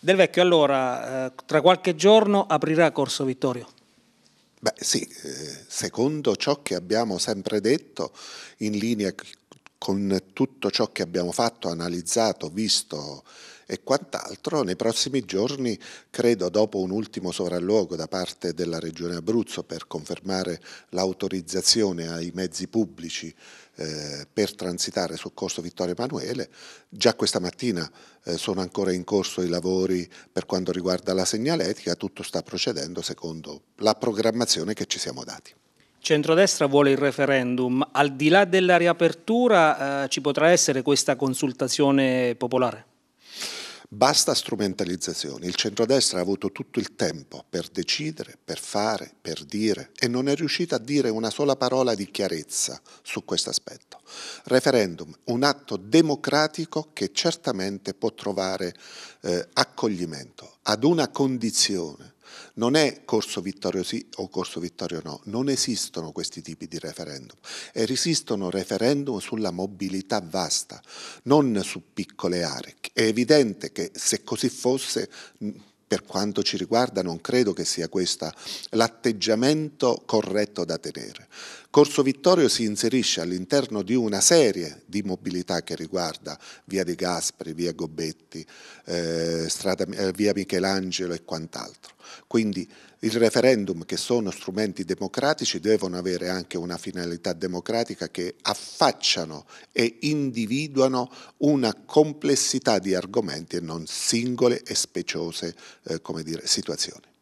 Del Vecchio allora eh, tra qualche giorno aprirà Corso Vittorio. Beh sì, eh, secondo ciò che abbiamo sempre detto, in linea con tutto ciò che abbiamo fatto, analizzato, visto e quant'altro, nei prossimi giorni, credo dopo un ultimo sopralluogo da parte della Regione Abruzzo per confermare l'autorizzazione ai mezzi pubblici eh, per transitare su Corso Vittorio Emanuele, già questa mattina eh, sono ancora in corso i lavori per quanto riguarda la segnaletica, tutto sta procedendo secondo la programmazione che ci siamo dati centrodestra vuole il referendum, al di là della riapertura eh, ci potrà essere questa consultazione popolare? Basta strumentalizzazioni, il centrodestra ha avuto tutto il tempo per decidere, per fare, per dire e non è riuscita a dire una sola parola di chiarezza su questo aspetto. Referendum, un atto democratico che certamente può trovare eh, accoglimento ad una condizione non è corso vittorio sì o corso vittorio no, non esistono questi tipi di referendum. Esistono referendum sulla mobilità vasta, non su piccole aree. È evidente che se così fosse per quanto ci riguarda non credo che sia questo l'atteggiamento corretto da tenere. Corso Vittorio si inserisce all'interno di una serie di mobilità che riguarda via De Gasperi, via Gobetti, eh, strada, eh, via Michelangelo e quant'altro. Quindi il referendum, che sono strumenti democratici, devono avere anche una finalità democratica che affacciano e individuano una complessità di argomenti e non singole e speciose eh, dire, situazioni.